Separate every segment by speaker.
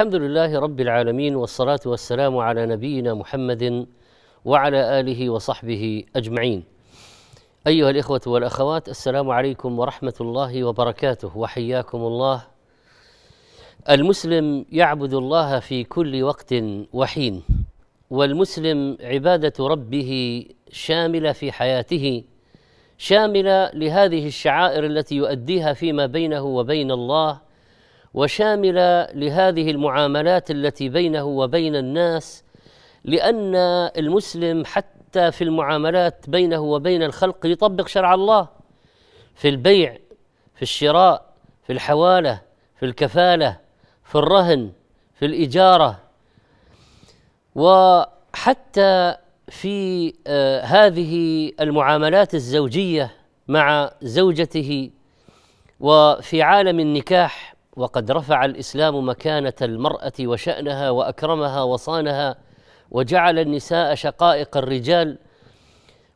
Speaker 1: الحمد لله رب العالمين والصلاه والسلام على نبينا محمد وعلى اله وصحبه اجمعين. ايها الاخوه والاخوات السلام عليكم ورحمه الله وبركاته وحياكم الله. المسلم يعبد الله في كل وقت وحين والمسلم عباده ربه شامله في حياته شامله لهذه الشعائر التي يؤديها فيما بينه وبين الله وشامله لهذه المعاملات التي بينه وبين الناس لان المسلم حتى في المعاملات بينه وبين الخلق يطبق شرع الله في البيع في الشراء في الحواله في الكفاله في الرهن في الاجاره وحتى في آه، هذه المعاملات الزوجيه مع زوجته وفي عالم النكاح وقد رفع الاسلام مكانه المراه وشانها واكرمها وصانها وجعل النساء شقائق الرجال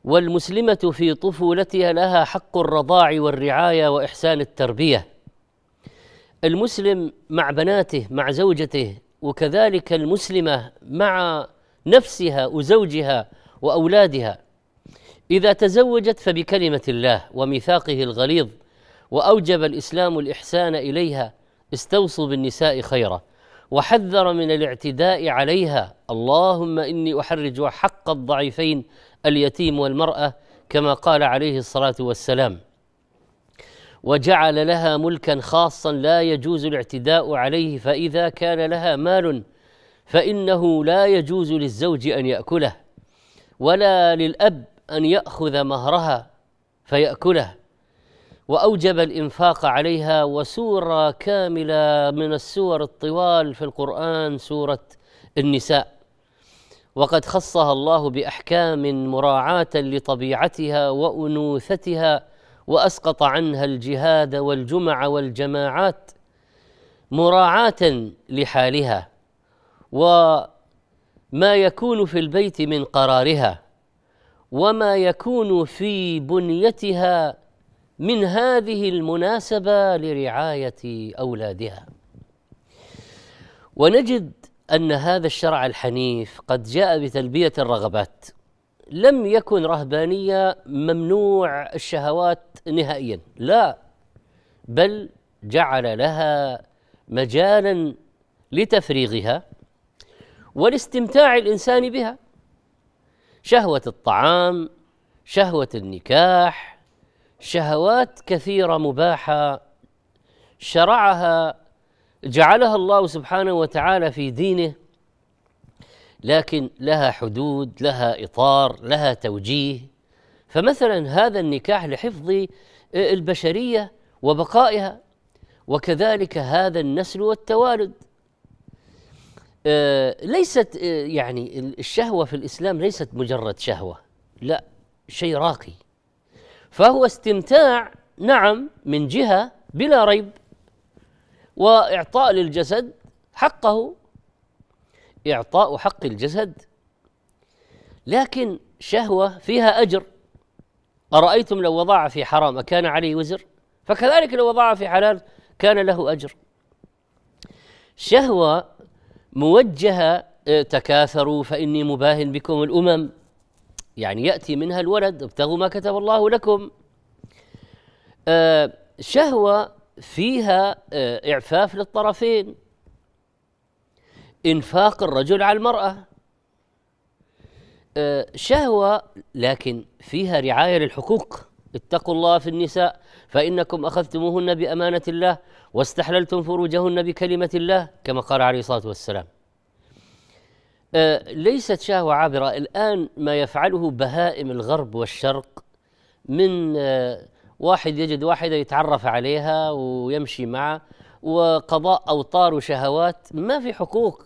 Speaker 1: والمسلمه في طفولتها لها حق الرضاع والرعايه واحسان التربيه المسلم مع بناته مع زوجته وكذلك المسلمه مع نفسها وزوجها واولادها اذا تزوجت فبكلمه الله وميثاقه الغليظ واوجب الاسلام الاحسان اليها استوصوا بالنساء خيرا وحذر من الاعتداء عليها اللهم اني احرج حق الضعيفين اليتيم والمراه كما قال عليه الصلاه والسلام وجعل لها ملكا خاصا لا يجوز الاعتداء عليه فاذا كان لها مال فانه لا يجوز للزوج ان ياكله ولا للاب ان ياخذ مهرها فياكله واوجب الانفاق عليها وسوره كامله من السور الطوال في القران سوره النساء وقد خصها الله باحكام مراعاه لطبيعتها وانوثتها واسقط عنها الجهاد والجمع والجماعات مراعاه لحالها وما يكون في البيت من قرارها وما يكون في بنيتها من هذه المناسبه لرعايه اولادها ونجد ان هذا الشرع الحنيف قد جاء بتلبيه الرغبات لم يكن رهبانيه ممنوع الشهوات نهائيا لا بل جعل لها مجالا لتفريغها ولاستمتاع الانسان بها شهوه الطعام شهوه النكاح شهوات كثيره مباحه شرعها جعلها الله سبحانه وتعالى في دينه لكن لها حدود لها اطار لها توجيه فمثلا هذا النكاح لحفظ البشريه وبقائها وكذلك هذا النسل والتوالد آه، ليست آه، يعني الشهوه في الاسلام ليست مجرد شهوه لا شيء راقي فهو استمتاع نعم من جهة بلا ريب وإعطاء للجسد حقه إعطاء حق الجسد لكن شهوة فيها أجر أرأيتم لو وضع في حرام أكان عليه وزر فكذلك لو وضع في حلال كان له أجر شهوة موجهة آه، تكاثروا فإني مباهن بكم الأمم يعني يأتي منها الولد ابتغوا ما كتب الله لكم آه شهوة فيها آه إعفاف للطرفين إنفاق الرجل على المرأة آه شهوة لكن فيها رعاية للحقوق اتقوا الله في النساء فإنكم أخذتموهن بأمانة الله واستحللتم فروجهن بكلمة الله كما قال عليه الصلاة والسلام ليست شهوة عابرة الآن ما يفعله بهائم الغرب والشرق من آه، واحد يجد واحدة يتعرف عليها ويمشي معه وقضاء أوطار وشهوات ما في حقوق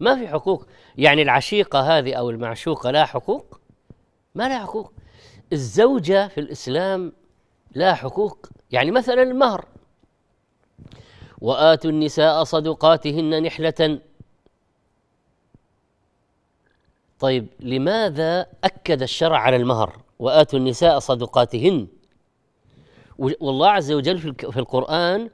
Speaker 1: ما في حقوق يعني العشيقة هذه أو المعشوقة لها حقوق ما لها حقوق الزوجة في الإسلام لها حقوق يعني مثلا المهر وآتوا النساء صدقاتهن نحلة طيب لماذا أكد الشرع على المهر وآتوا النساء صدقاتهن والله عز وجل في القرآن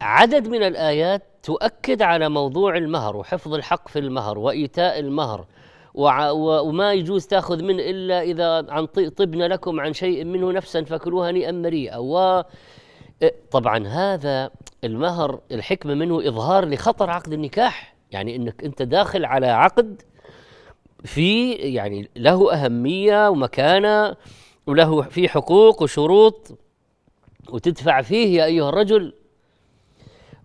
Speaker 1: عدد من الآيات تؤكد على موضوع المهر وحفظ الحق في المهر وإيتاء المهر وما يجوز تاخذ منه الا اذا عن طبن لكم عن شيء منه نفسا فكلوها نيئا مريئا و إيه، طبعا هذا المهر الحكمه منه اظهار لخطر عقد النكاح يعني انك انت داخل على عقد في يعني له أهمية ومكانة وله في حقوق وشروط وتدفع فيه يا أيها الرجل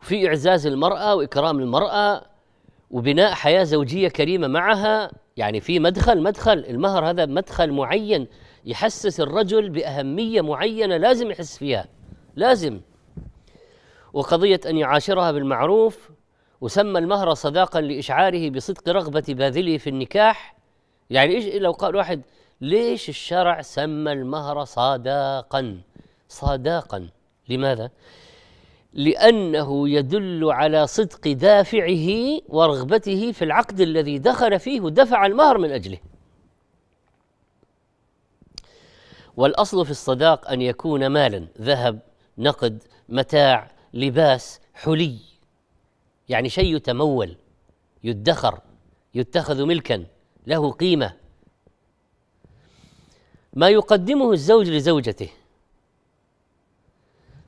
Speaker 1: في إعزاز المرأة وإكرام المرأة وبناء حياة زوجية كريمة معها يعني في مدخل مدخل المهر هذا مدخل معين يحسس الرجل بأهمية معينة لازم يحس فيها لازم وقضية أن يعاشرها بالمعروف وسمى المهر صداقا لإشعاره بصدق رغبة باذله في النكاح يعني إيش لو قال واحد ليش الشرع سمى المهر صداقا صداقا لماذا؟ لأنه يدل على صدق دافعه ورغبته في العقد الذي دخل فيه ودفع المهر من أجله والأصل في الصداق أن يكون مالا ذهب نقد متاع لباس حلي يعني شيء يتمول يدخر يتخذ ملكا له قيمه ما يقدمه الزوج لزوجته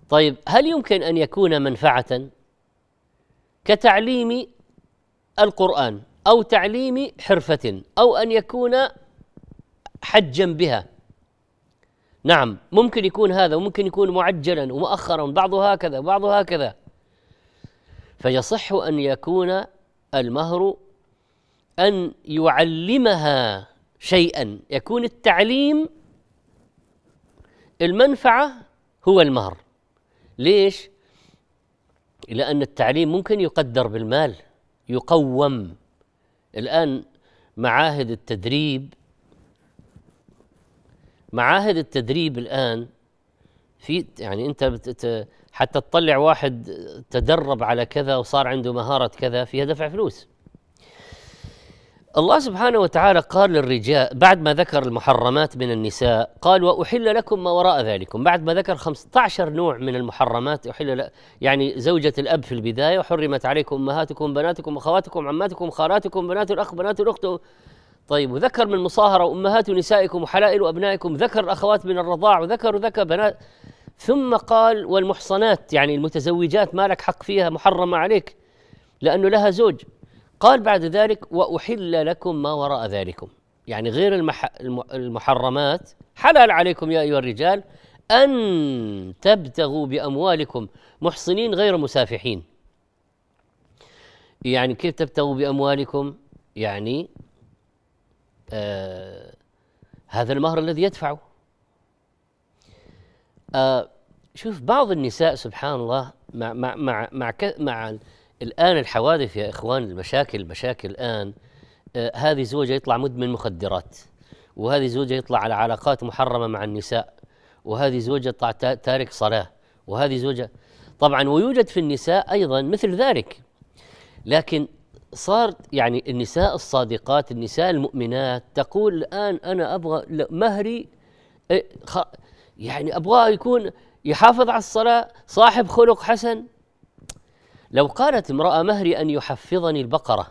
Speaker 1: طيب هل يمكن ان يكون منفعه كتعليم القران او تعليم حرفه او ان يكون حجا بها نعم ممكن يكون هذا وممكن يكون معجلا ومؤخرا بعضه هكذا وبعضه هكذا فيصح أن يكون المهر أن يعلمها شيئا يكون التعليم المنفعة هو المهر ليش؟ لأن التعليم ممكن يقدر بالمال يقوم الآن معاهد التدريب معاهد التدريب الآن في يعني أنت حتى تطلع واحد تدرب على كذا وصار عنده مهارة كذا فيها دفع فلوس الله سبحانه وتعالى قال للرجال بعد ما ذكر المحرمات من النساء قال وأحل لكم ما وراء ذلكم بعد ما ذكر 15 نوع من المحرمات أحل يعني زوجة الأب في البداية وحرمت عليكم أمهاتكم بناتكم أخواتكم عماتكم خالاتكم بنات الأخ بنات الأخت طيب وذكر من مصاهرة وأمهات نسائكم وحلائل أبنائكم ذكر الأخوات من الرضاع وذكر وذكر بنات ثم قال والمحصنات يعني المتزوجات ما لك حق فيها محرمة عليك لأنه لها زوج قال بعد ذلك وأحل لكم ما وراء ذلكم يعني غير المح المحرمات حلال عليكم يا أيها الرجال أن تبتغوا بأموالكم محصنين غير مسافحين يعني كيف تبتغوا بأموالكم يعني آه هذا المهر الذي يدفعه آه، شوف بعض النساء سبحان الله مع مع مع مع, مع الان الحوادث يا اخوان المشاكل المشاكل الان آه هذه زوجه يطلع مدمن مخدرات وهذه زوجه يطلع على علاقات محرمه مع النساء وهذه زوجه تارك صلاه وهذه زوجه طبعا ويوجد في النساء ايضا مثل ذلك لكن صار يعني النساء الصادقات النساء المؤمنات تقول الان انا ابغى مهري إيه، يعني أبغاه يكون يحافظ على الصلاة صاحب خلق حسن لو قالت امرأة مهري أن يحفظني البقرة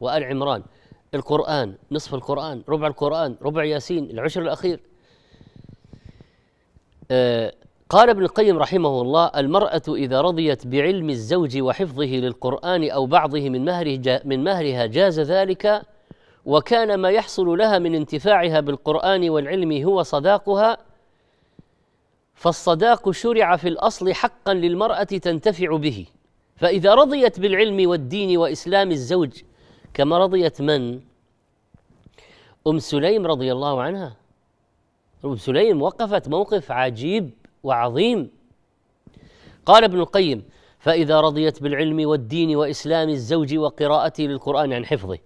Speaker 1: وآل عمران القرآن نصف القرآن ربع القرآن ربع ياسين العشر الأخير آه قال ابن القيم رحمه الله المرأة إذا رضيت بعلم الزوج وحفظه للقرآن أو بعضه من مهره من مهرها جاز ذلك وكان ما يحصل لها من انتفاعها بالقرآن والعلم هو صداقها فالصداق شرع في الاصل حقا للمراه تنتفع به فاذا رضيت بالعلم والدين واسلام الزوج كما رضيت من ام سليم رضي الله عنها ام سليم وقفت موقف عجيب وعظيم قال ابن القيم فاذا رضيت بالعلم والدين واسلام الزوج وقراءته للقران عن حفظه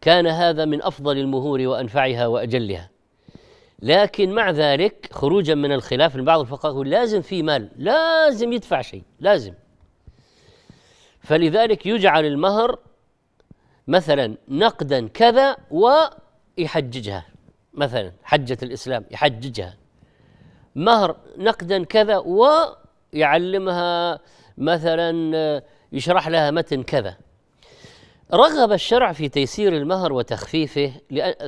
Speaker 1: كان هذا من افضل المهور وانفعها واجلها لكن مع ذلك خروجا من الخلاف البعض الفقهاء يقول لازم في مال لازم يدفع شيء لازم فلذلك يجعل المهر مثلا نقدا كذا ويحججها مثلا حجة الإسلام يحججها مهر نقدا كذا ويعلمها مثلا يشرح لها متن كذا رغب الشرع في تيسير المهر وتخفيفه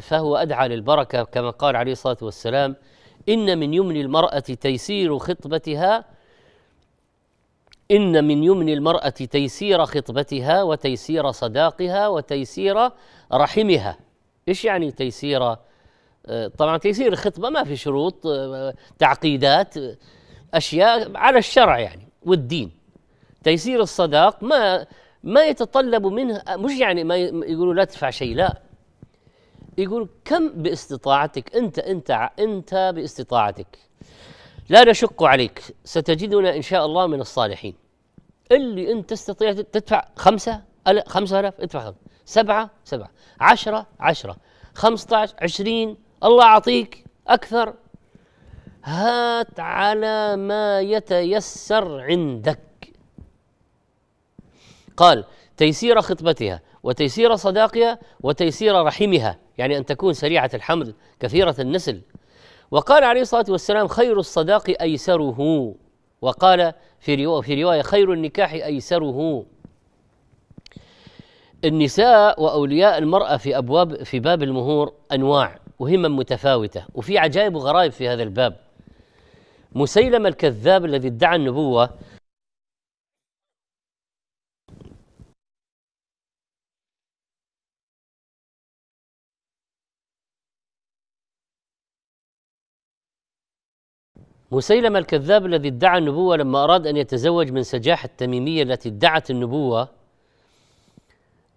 Speaker 1: فهو أدعى للبركة كما قال عليه الصلاة والسلام إن من يمن المرأة تيسير خطبتها إن من يمن المرأة تيسير خطبتها وتيسير صداقها وتيسير رحمها إيش يعني تيسير آه، طبعا تيسير الخطبة ما في شروط آه، تعقيدات أشياء على الشرع يعني والدين تيسير الصداق ما ما يتطلب منه مش يعني ما يقولوا لا تدفع شيء لا يقول كم باستطاعتك انت انت انت باستطاعتك لا نشق عليك ستجدنا ان شاء الله من الصالحين اللي انت تستطيع تدفع خمسة خمسة آلاف ادفع خمسة سبعة سبعة عشرة عشرة خمسة عشر عشرين الله أعطيك أكثر هات على ما يتيسر عندك قال تيسير خطبتها وتيسير صداقها وتيسير رحمها يعني ان تكون سريعه الحمل كثيره النسل وقال عليه الصلاه والسلام خير الصداق ايسره وقال في روايه في روايه خير النكاح ايسره النساء واولياء المراه في ابواب في باب المهور انواع وهمم متفاوته وفي عجائب وغرائب في هذا الباب مسيلم الكذاب الذي ادعى النبوه مسيلمة الكذاب الذي ادعى النبوة لما أراد أن يتزوج من سجاح التميمية التي ادعت النبوة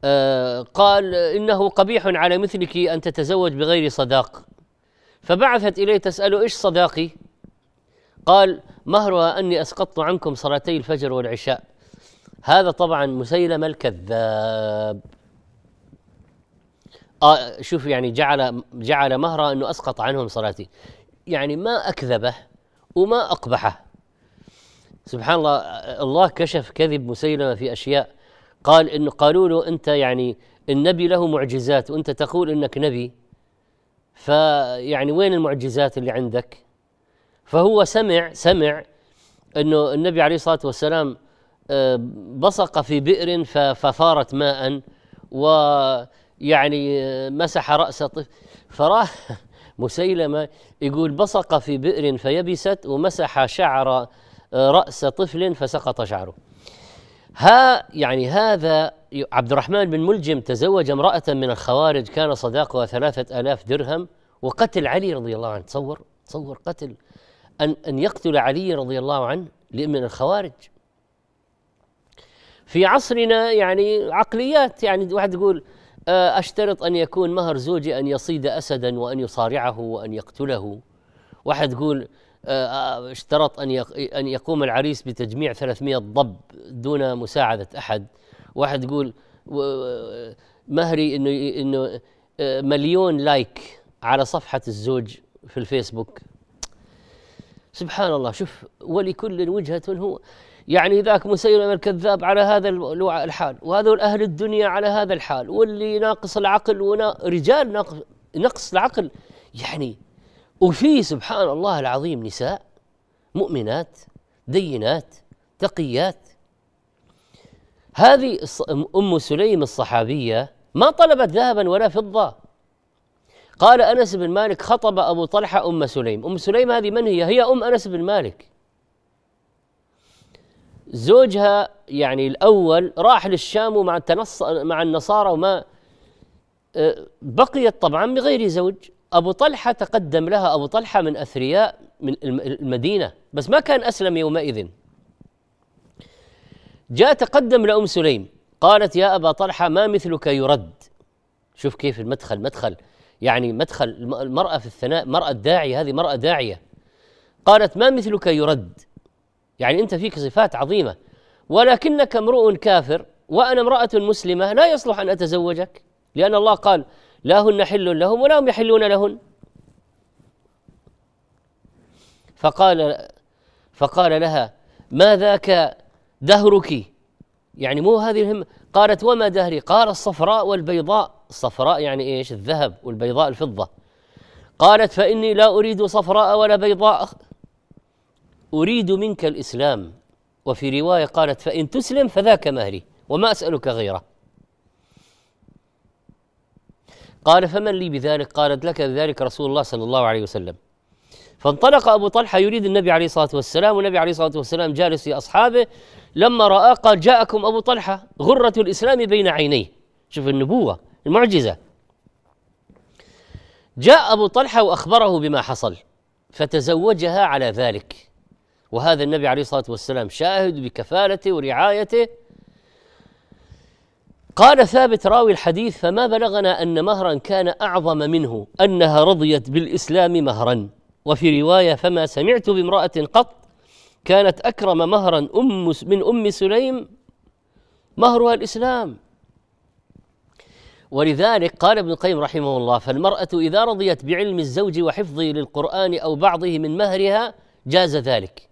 Speaker 1: آه، قال إنه قبيح على مثلك أن تتزوج بغير صداق فبعثت إليه تسأله إيش صداقي قال مهرها أني أسقطت عنكم صلاتي الفجر والعشاء هذا طبعا مسيلمة الكذاب آه شوف يعني جعل جعل مهرها أنه أسقط عنهم صلاتي يعني ما أكذبه وما أقبحه سبحان الله الله كشف كذب مسيلمة في أشياء قال إنه قالوا له أنت يعني النبي له معجزات وأنت تقول إنك نبي فيعني وين المعجزات اللي عندك فهو سمع سمع انه النبي عليه الصلاه والسلام آه، بصق في بئر ففارت ماء ويعني آه، مسح راس طفل فراح مسيلمة يقول بصق في بئر فيبست ومسح شعر آه، رأس طفل فسقط شعره ها يعني هذا عبد الرحمن بن ملجم تزوج امرأة من الخوارج كان صداقها ثلاثة آلاف درهم وقتل علي رضي الله عنه تصور تصور قتل أن أن يقتل علي رضي الله عنه من الخوارج في عصرنا يعني عقليات يعني واحد يقول آه، أشترط أن يكون مهر زوجي أن يصيد أسدا وأن يصارعه وأن يقتله واحد يقول آه، آه، اشترط أن أن يقوم العريس بتجميع 300 ضب دون مساعدة أحد واحد يقول مهري إنه إنه مليون لايك على صفحة الزوج في الفيسبوك سبحان الله شوف ولكل وجهة هو يعني ذاك مسيلم الكذاب على هذا الحال وهذول أهل الدنيا على هذا الحال واللي ناقص العقل ونا رجال ناقص, نقص العقل يعني وفي سبحان الله العظيم نساء مؤمنات دينات تقيات هذه أم سليم الصحابية ما طلبت ذهبا ولا فضة قال أنس بن مالك خطب أبو طلحة أم سليم أم سليم هذه من هي؟ هي أم أنس بن مالك زوجها يعني الأول راح للشام ومع التنص مع النصارى وما آه، بقيت طبعا بغير زوج أبو طلحة تقدم لها أبو طلحة من أثرياء من المدينة بس ما كان أسلم يومئذ جاء تقدم لأم سليم قالت يا أبا طلحة ما مثلك يرد شوف كيف المدخل مدخل يعني مدخل المرأة في الثناء مرأة داعية هذه مرأة داعية قالت ما مثلك يرد يعني انت فيك صفات عظيمه ولكنك امرؤ كافر وانا امراه مسلمه لا يصلح ان اتزوجك لان الله قال لا هن حل لهم ولا هم يحلون لهن فقال فقال لها ما ذاك دهرك يعني مو هذه الهمة قالت وما دهري قال الصفراء والبيضاء الصفراء يعني ايش الذهب والبيضاء الفضة قالت فإني لا أريد صفراء ولا بيضاء أريد منك الإسلام وفي رواية قالت فإن تسلم فذاك مهري وما أسألك غيره قال فمن لي بذلك قالت لك بذلك رسول الله صلى الله عليه وسلم فانطلق أبو طلحة يريد النبي عليه الصلاة والسلام والنبي عليه الصلاة والسلام جالس في أصحابه لما رآه قال جاءكم أبو طلحة غرة الإسلام بين عينيه شوف النبوة المعجزة جاء أبو طلحة وأخبره بما حصل فتزوجها على ذلك وهذا النبي عليه الصلاه والسلام شاهد بكفالته ورعايته قال ثابت راوي الحديث فما بلغنا ان مهرا كان اعظم منه انها رضيت بالاسلام مهرا وفي روايه فما سمعت بامراه قط كانت اكرم مهرا ام من ام سليم مهرها الاسلام ولذلك قال ابن القيم رحمه الله فالمراه اذا رضيت بعلم الزوج وحفظه للقران او بعضه من مهرها جاز ذلك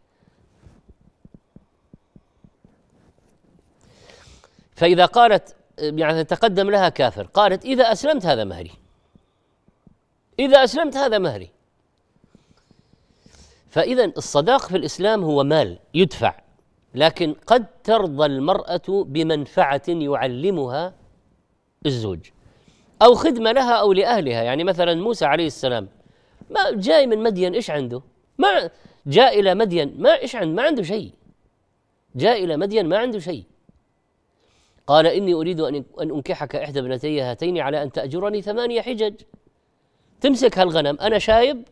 Speaker 1: فإذا قالت يعني تقدم لها كافر قالت إذا أسلمت هذا مهري إذا أسلمت هذا مهري فإذا الصداق في الإسلام هو مال يدفع لكن قد ترضى المرأة بمنفعة يعلمها الزوج أو خدمة لها أو لأهلها يعني مثلا موسى عليه السلام ما جاي من مدين إيش عنده ما جاء إلى مدين ما إيش عنده ما عنده شيء جاء إلى مدين ما عنده شيء قال إني أريد أن أنكحك إحدى ابنتي هاتين على أن تأجرني ثمانية حجج تمسك هالغنم أنا شايب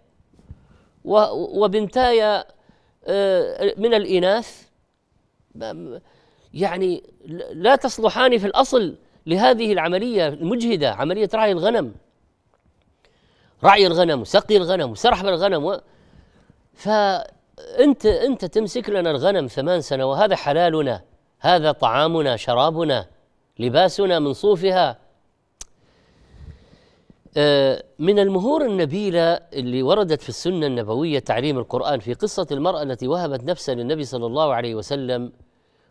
Speaker 1: وبنتايا آه، من الإناث يعني لا تصلحان في الأصل لهذه العملية المجهدة عملية رعي الغنم رعي الغنم وسقي الغنم وسرح بالغنم و... فأنت أنت تمسك لنا الغنم ثمان سنة وهذا حلالنا هذا طعامنا شرابنا لباسنا من صوفها آه، من المهور النبيلة اللي وردت في السنة النبوية تعليم القرآن في قصة المرأة التي وهبت نفسها للنبي صلى الله عليه وسلم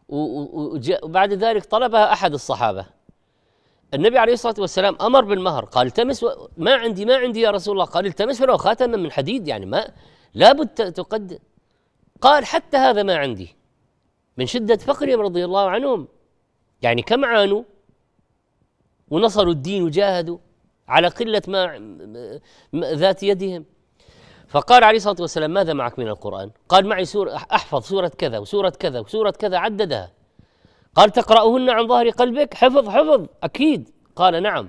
Speaker 1: وبعد ذلك طلبها أحد الصحابة النبي عليه الصلاة والسلام أمر بالمهر قال التمس ما عندي ما عندي يا رسول الله قال التمس ولو خاتما من حديد يعني ما لابد تقدم قال حتى هذا ما عندي من شدة فقرهم رضي الله عنهم يعني كم عانوا ونصروا الدين وجاهدوا على قلة ما ذات يدهم فقال عليه الصلاة والسلام ماذا معك من القرآن قال معي سورة أحفظ سورة كذا وسورة كذا وسورة كذا عددها قال تقرأهن عن ظهر قلبك حفظ حفظ أكيد قال نعم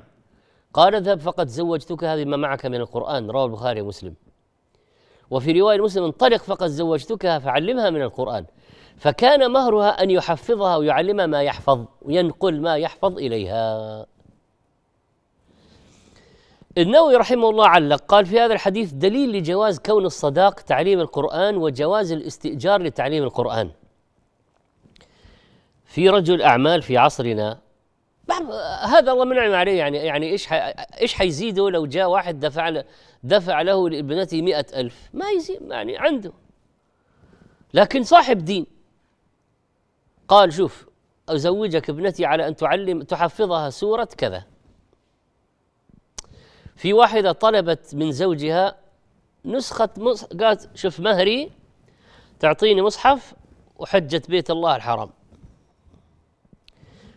Speaker 1: قال اذهب فقد زوجتك هذه ما معك من القرآن رواه البخاري ومسلم وفي رواية مسلم انطلق فقد زوجتكها فعلمها من القرآن فكان مهرها أن يحفظها ويعلمها ما يحفظ وينقل ما يحفظ إليها النووي رحمه الله علق قال في هذا الحديث دليل لجواز كون الصداق تعليم القرآن وجواز الاستئجار لتعليم القرآن في رجل أعمال في عصرنا هذا الله منعم عليه يعني يعني ايش ايش حيزيده لو جاء واحد دفع له دفع له لابنته مئة ألف ما يزيد يعني عنده لكن صاحب دين قال شوف أزوجك ابنتي على أن تعلم تحفظها سورة كذا في واحدة طلبت من زوجها نسخة قالت شوف مهري تعطيني مصحف وحجة بيت الله الحرام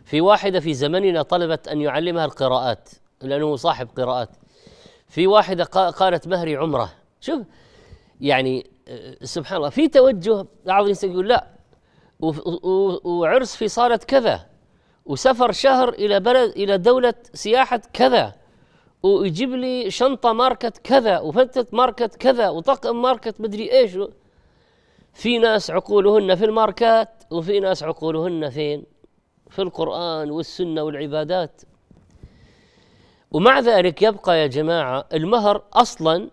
Speaker 1: في واحدة في زمننا طلبت أن يعلمها القراءات لأنه صاحب قراءات في واحدة قالت مهري عمرة شوف يعني آه، سبحان الله في توجه بعض الناس يقول لا وعرس في صالة كذا وسفر شهر إلى بلد إلى دولة سياحة كذا ويجيب لي شنطة ماركة كذا وفتة ماركة كذا وطقم ماركة مدري إيش في ناس عقولهن في الماركات وفي ناس عقولهن فين في القرآن والسنة والعبادات ومع ذلك يبقى يا جماعة المهر أصلا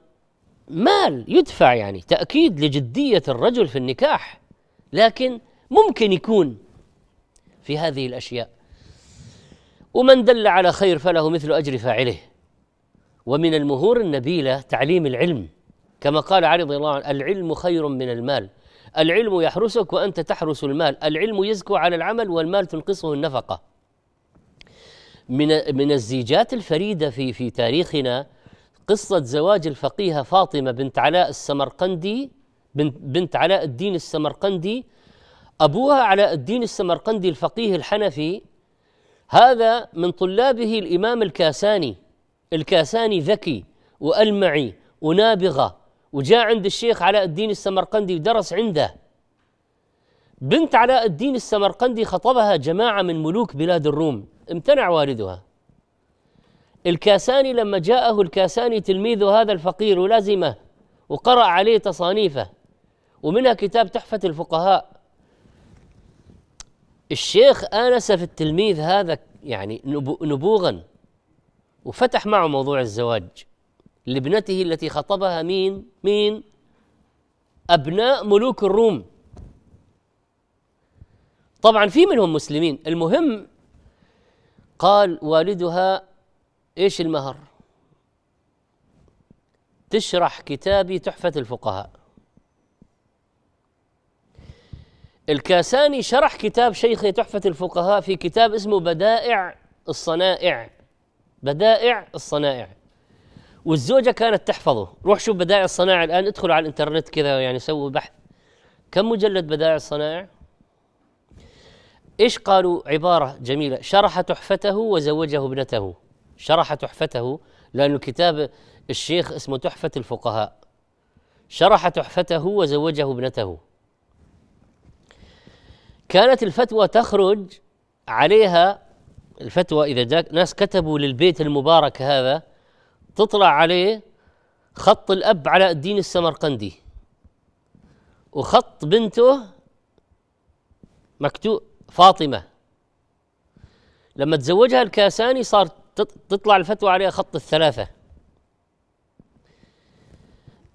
Speaker 1: مال يدفع يعني تأكيد لجدية الرجل في النكاح لكن ممكن يكون في هذه الاشياء ومن دل على خير فله مثل اجر فاعله ومن المهور النبيله تعليم العلم كما قال علي رضي الله عنه العلم خير من المال العلم يحرسك وانت تحرس المال العلم يزكو على العمل والمال تنقصه النفقه من من الزيجات الفريده في في تاريخنا قصه زواج الفقيهه فاطمه بنت علاء السمرقندي بنت علاء الدين السمرقندي أبوها علاء الدين السمرقندي الفقيه الحنفي هذا من طلابه الإمام الكاساني الكاساني ذكي وألمعي ونابغة وجاء عند الشيخ علاء الدين السمرقندي ودرس عنده بنت علاء الدين السمرقندي خطبها جماعة من ملوك بلاد الروم امتنع والدها الكاساني لما جاءه الكاساني تلميذه هذا الفقير ولازمه وقرأ عليه تصانيفه ومنها كتاب تحفة الفقهاء الشيخ آنس في التلميذ هذا يعني نبوغا وفتح معه موضوع الزواج لابنته التي خطبها مين؟ مين؟ أبناء ملوك الروم طبعا في منهم مسلمين المهم قال والدها ايش المهر؟ تشرح كتابي تحفة الفقهاء الكاساني شرح كتاب شيخي تحفة الفقهاء في كتاب اسمه بدائع الصنائع بدائع الصنائع والزوجة كانت تحفظه روح شوف بدائع الصنائع الآن ادخلوا على الإنترنت كذا يعني سووا بحث كم مجلد بدائع الصنائع ايش قالوا عبارة جميلة شرح تحفته وزوجه ابنته شرح تحفته لأنه كتاب الشيخ اسمه تحفة الفقهاء شرح تحفته وزوجه ابنته كانت الفتوى تخرج عليها الفتوى اذا جاك ناس كتبوا للبيت المبارك هذا تطلع عليه خط الاب علاء الدين السمرقندي وخط بنته مكتوب فاطمه لما تزوجها الكاساني صار تطلع الفتوى عليها خط الثلاثه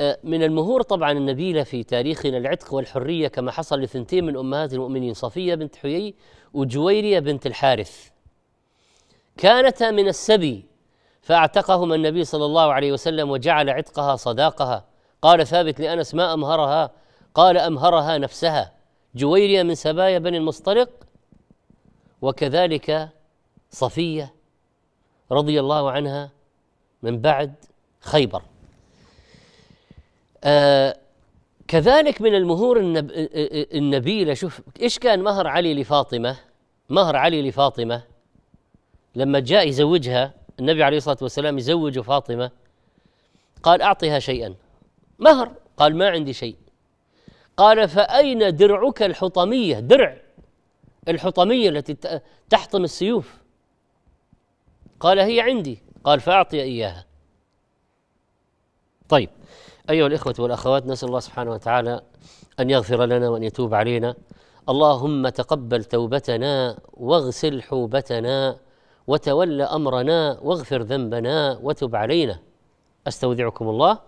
Speaker 1: آه، من المهور طبعا النبيلة في تاريخنا العتق والحرية كما حصل لثنتين من أمهات المؤمنين صفية بنت حيي وجويرية بنت الحارث كانتا من السبي فاعتقهما النبي صلى الله عليه وسلم وجعل عتقها صداقها قال ثابت لأنس ما أمهرها قال أمهرها نفسها جويرية من سبايا بني المصطلق وكذلك صفية رضي الله عنها من بعد خيبر آه كذلك من المهور النب... آه، آه، آه، النبيله شوف ايش كان مهر علي لفاطمه؟ مهر علي لفاطمه لما جاء يزوجها النبي عليه الصلاه والسلام يزوج فاطمه قال اعطها شيئا مهر قال ما عندي شيء قال فاين درعك الحطميه درع الحطميه التي تحطم السيوف قال هي عندي قال فاعطي اياها طيب أيها الإخوة والأخوات نسأل الله سبحانه وتعالى أن يغفر لنا وأن يتوب علينا اللهم تقبل توبتنا واغسل حوبتنا وتول أمرنا واغفر ذنبنا وتب علينا أستودعكم الله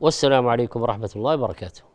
Speaker 1: والسلام عليكم ورحمة الله وبركاته